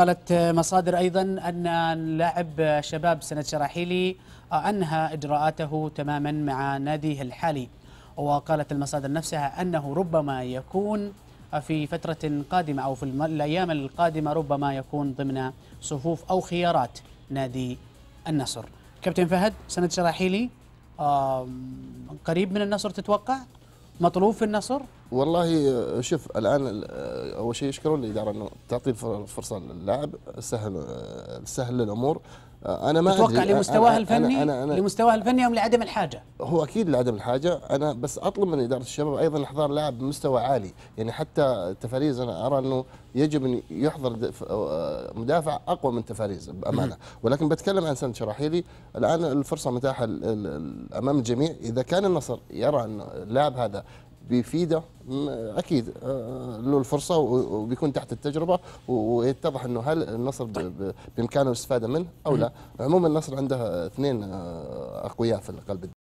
قالت مصادر أيضا أن اللاعب شباب سنة شراحيلي آه، أنهى إجراءاته تماما مع ناديه الحالي وقالت المصادر نفسها أنه ربما يكون في فترة قادمة أو في الأيام القادمة ربما يكون ضمن صفوف أو خيارات نادي النصر كابتن فهد سنة شراحيلي قريب من النصر تتوقع؟ مطلوب في النصر؟ والله آه، شوف الان آه، اول شيء يشكرون الاداره انه تعطي فرصه للاعب سهل آه، سهل الامور انا ما اتوقع لمستواه الفني أنا أنا لمستواه الفني ام لعدم الحاجه؟ هو اكيد لعدم الحاجه انا بس اطلب من اداره الشباب ايضا احضار لاعب بمستوى عالي يعني حتى تفاريز انا ارى انه يجب ان يحضر مدافع اقوى من تفاريز بامانه ولكن بتكلم عن سند شراحيلي الان الفرصه متاحه امام الجميع اذا كان النصر يرى ان اللاعب هذا بيفيده اكيد آه، آه، له الفرصه وبيكون تحت التجربه ويتضح انه هل النصر بامكانه الاستفاده منه او لا عموما النصر عنده اثنين آه، اقوياء في القلب